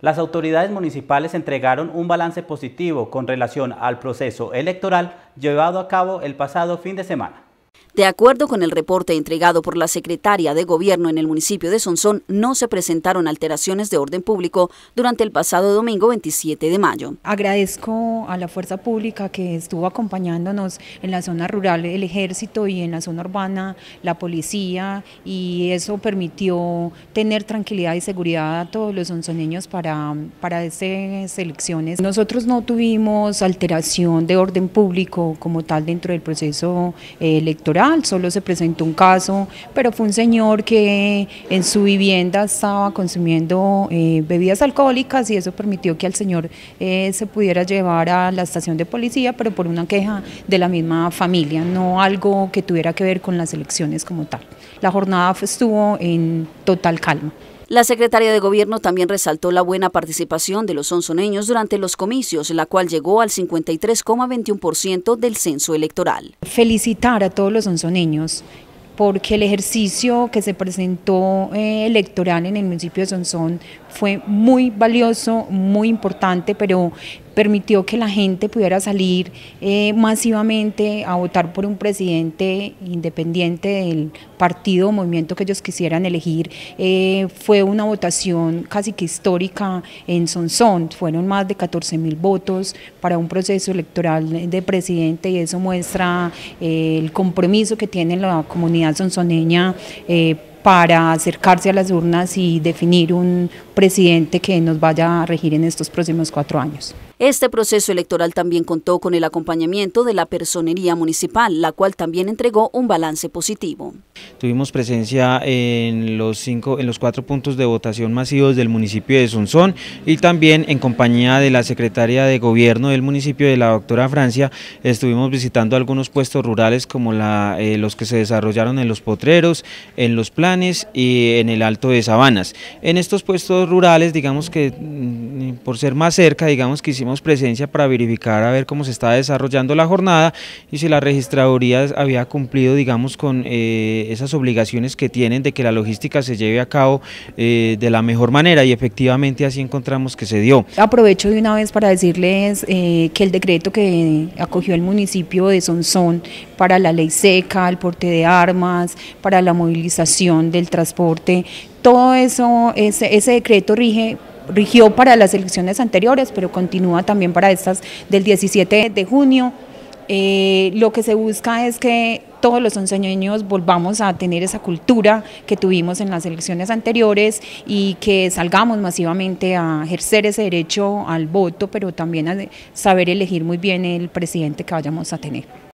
Las autoridades municipales entregaron un balance positivo con relación al proceso electoral llevado a cabo el pasado fin de semana. De acuerdo con el reporte entregado por la secretaria de Gobierno en el municipio de Sonsón, no se presentaron alteraciones de orden público durante el pasado domingo 27 de mayo. Agradezco a la fuerza pública que estuvo acompañándonos en la zona rural, el ejército y en la zona urbana, la policía, y eso permitió tener tranquilidad y seguridad a todos los sonsoneños para, para estas elecciones. Nosotros no tuvimos alteración de orden público como tal dentro del proceso electoral solo se presentó un caso, pero fue un señor que en su vivienda estaba consumiendo eh, bebidas alcohólicas y eso permitió que al señor eh, se pudiera llevar a la estación de policía, pero por una queja de la misma familia, no algo que tuviera que ver con las elecciones como tal. La jornada estuvo en total calma. La secretaria de Gobierno también resaltó la buena participación de los sonzoneños durante los comicios, la cual llegó al 53,21% del censo electoral. Felicitar a todos los sonzoneños porque el ejercicio que se presentó eh, electoral en el municipio de Sonsón fue muy valioso, muy importante, pero permitió que la gente pudiera salir eh, masivamente a votar por un presidente independiente del partido o movimiento que ellos quisieran elegir. Eh, fue una votación casi que histórica en Sonson, fueron más de 14 mil votos para un proceso electoral de presidente y eso muestra eh, el compromiso que tiene la comunidad sonsoneña para acercarse a las urnas y definir un presidente que nos vaya a regir en estos próximos cuatro años. Este proceso electoral también contó con el acompañamiento de la personería municipal, la cual también entregó un balance positivo. Tuvimos presencia en los, cinco, en los cuatro puntos de votación masivos del municipio de Sunzón y también en compañía de la secretaria de gobierno del municipio de la doctora Francia estuvimos visitando algunos puestos rurales como eh, los que se desarrollaron en los potreros, en los planes y en el Alto de Sabanas. En estos puestos rurales, digamos que mm, por ser más cerca, digamos que hicimos presencia para verificar a ver cómo se está desarrollando la jornada y si la registraduría había cumplido, digamos, con eh, esas obligaciones que tienen de que la logística se lleve a cabo eh, de la mejor manera y efectivamente así encontramos que se dio. Aprovecho de una vez para decirles eh, que el decreto que acogió el municipio de Sonsón para la ley seca, el porte de armas, para la movilización del Transporte, todo eso, ese, decreto rige rigió para las elecciones anteriores, pero continúa también para estas del 17 de junio. Eh, lo que se busca es que todos los onceñeños volvamos a tener esa cultura que tuvimos en las elecciones anteriores y que salgamos masivamente a ejercer ese derecho al voto, pero también a saber elegir muy bien el presidente que vayamos a tener.